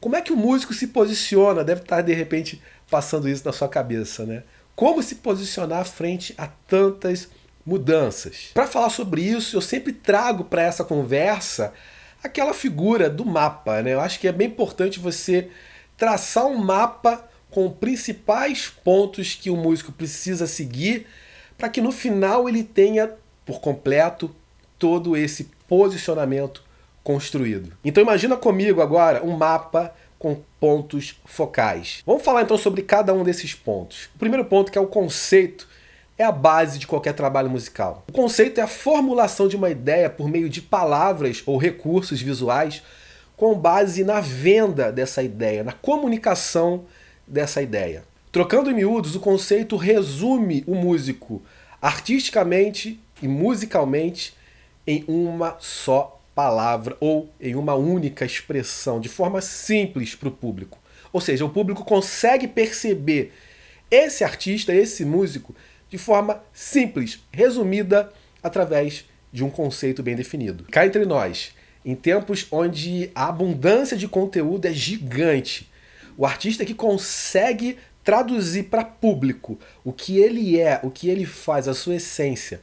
Como é que o músico se posiciona? Deve estar de repente passando isso na sua cabeça, né? Como se posicionar frente a tantas mudanças? Para falar sobre isso, eu sempre trago para essa conversa aquela figura do mapa, né? Eu acho que é bem importante você traçar um mapa com principais pontos que o músico precisa seguir para que no final ele tenha por completo todo esse posicionamento construído. Então imagina comigo agora um mapa com pontos focais. Vamos falar então sobre cada um desses pontos. O primeiro ponto, que é o conceito, é a base de qualquer trabalho musical. O conceito é a formulação de uma ideia por meio de palavras ou recursos visuais com base na venda dessa ideia, na comunicação dessa ideia. Trocando em miúdos, o conceito resume o músico artisticamente e musicalmente em uma só palavra ou em uma única expressão, de forma simples para o público. Ou seja, o público consegue perceber esse artista, esse músico, de forma simples, resumida, através de um conceito bem definido. Cá entre nós, em tempos onde a abundância de conteúdo é gigante, o artista que consegue traduzir para público o que ele é, o que ele faz, a sua essência,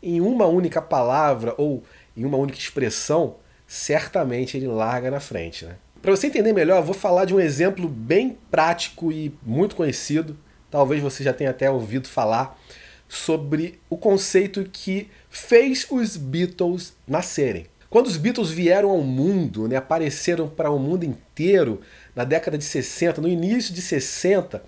em uma única palavra ou em uma única expressão, certamente ele larga na frente. Né? Para você entender melhor, eu vou falar de um exemplo bem prático e muito conhecido, talvez você já tenha até ouvido falar, sobre o conceito que fez os Beatles nascerem. Quando os Beatles vieram ao mundo, né, apareceram para o mundo inteiro na década de 60, no início de 60,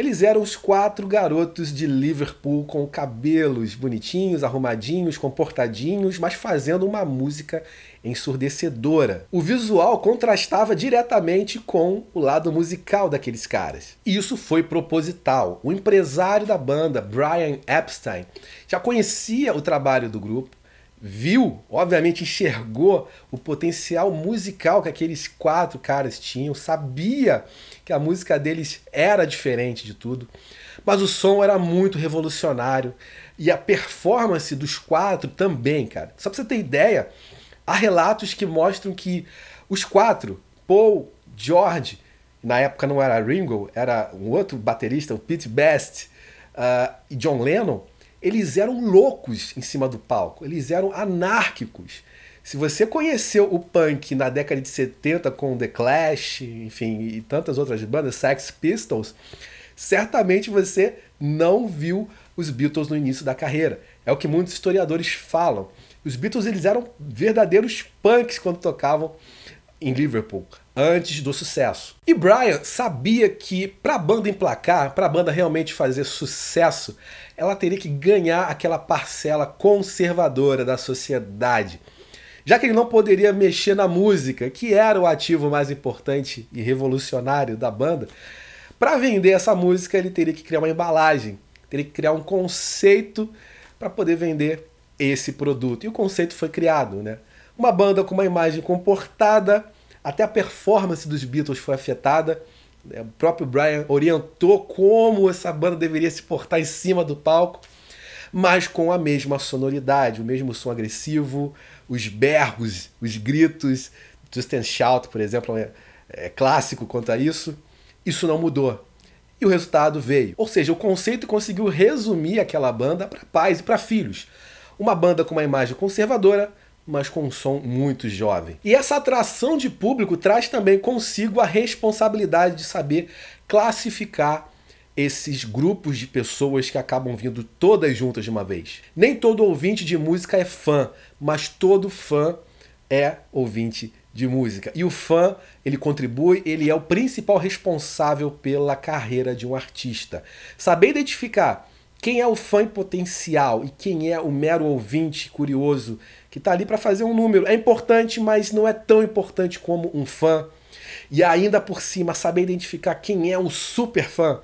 eles eram os quatro garotos de Liverpool com cabelos bonitinhos, arrumadinhos, comportadinhos, mas fazendo uma música ensurdecedora. O visual contrastava diretamente com o lado musical daqueles caras. E isso foi proposital. O empresário da banda, Brian Epstein, já conhecia o trabalho do grupo viu, obviamente enxergou o potencial musical que aqueles quatro caras tinham, sabia que a música deles era diferente de tudo, mas o som era muito revolucionário e a performance dos quatro também, cara. Só pra você ter ideia, há relatos que mostram que os quatro, Paul, George, na época não era Ringo, era um outro baterista, o Pete Best, uh, e John Lennon, eles eram loucos em cima do palco, eles eram anárquicos. Se você conheceu o punk na década de 70 com The Clash, enfim, e tantas outras bandas, Sex Pistols, certamente você não viu os Beatles no início da carreira. É o que muitos historiadores falam. Os Beatles eles eram verdadeiros punks quando tocavam em Liverpool antes do sucesso. E Brian sabia que para a banda emplacar, para a banda realmente fazer sucesso, ela teria que ganhar aquela parcela conservadora da sociedade. Já que ele não poderia mexer na música, que era o ativo mais importante e revolucionário da banda, para vender essa música ele teria que criar uma embalagem, teria que criar um conceito para poder vender esse produto. E o conceito foi criado, né? Uma banda com uma imagem comportada, até a performance dos Beatles foi afetada. É, o próprio Brian orientou como essa banda deveria se portar em cima do palco, mas com a mesma sonoridade, o mesmo som agressivo, os berros, os gritos. Twist and Shout, por exemplo, é, é clássico quanto a isso. Isso não mudou. E o resultado veio. Ou seja, o conceito conseguiu resumir aquela banda para pais e para filhos. Uma banda com uma imagem conservadora, mas com um som muito jovem. E essa atração de público traz também consigo a responsabilidade de saber classificar esses grupos de pessoas que acabam vindo todas juntas de uma vez. Nem todo ouvinte de música é fã, mas todo fã é ouvinte de música. E o fã, ele contribui, ele é o principal responsável pela carreira de um artista. Saber identificar quem é o fã potencial e quem é o mero ouvinte curioso que está ali para fazer um número? É importante, mas não é tão importante como um fã. E ainda por cima, saber identificar quem é um super fã.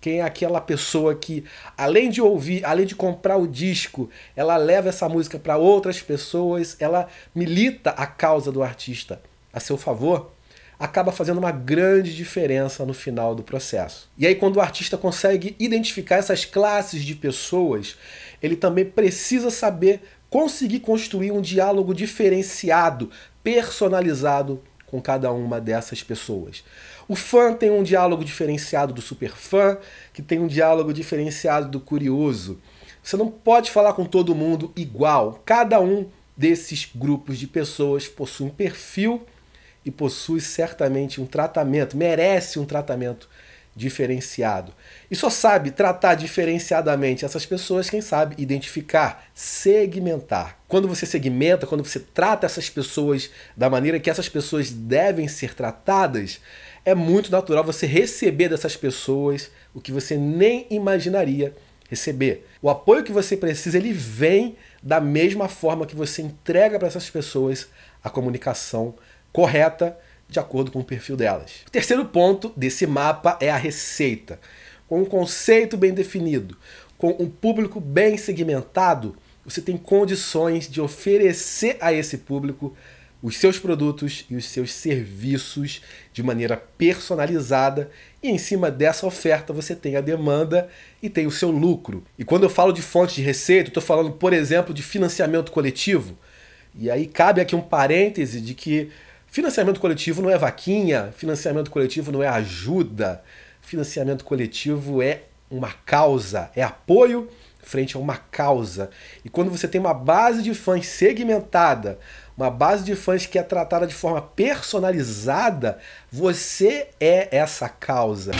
Quem é aquela pessoa que, além de ouvir, além de comprar o disco, ela leva essa música para outras pessoas, ela milita a causa do artista a seu favor acaba fazendo uma grande diferença no final do processo. E aí, quando o artista consegue identificar essas classes de pessoas, ele também precisa saber conseguir construir um diálogo diferenciado, personalizado com cada uma dessas pessoas. O fã tem um diálogo diferenciado do superfã, que tem um diálogo diferenciado do curioso. Você não pode falar com todo mundo igual. Cada um desses grupos de pessoas possui um perfil e possui certamente um tratamento, merece um tratamento diferenciado. E só sabe tratar diferenciadamente essas pessoas quem sabe identificar, segmentar. Quando você segmenta, quando você trata essas pessoas da maneira que essas pessoas devem ser tratadas, é muito natural você receber dessas pessoas o que você nem imaginaria receber. O apoio que você precisa, ele vem da mesma forma que você entrega para essas pessoas a comunicação correta de acordo com o perfil delas. O terceiro ponto desse mapa é a receita. Com um conceito bem definido, com um público bem segmentado, você tem condições de oferecer a esse público os seus produtos e os seus serviços de maneira personalizada e em cima dessa oferta você tem a demanda e tem o seu lucro. E quando eu falo de fontes de receita, estou falando, por exemplo, de financiamento coletivo. E aí cabe aqui um parêntese de que Financiamento coletivo não é vaquinha, financiamento coletivo não é ajuda, financiamento coletivo é uma causa, é apoio frente a uma causa. E quando você tem uma base de fãs segmentada, uma base de fãs que é tratada de forma personalizada, você é essa causa.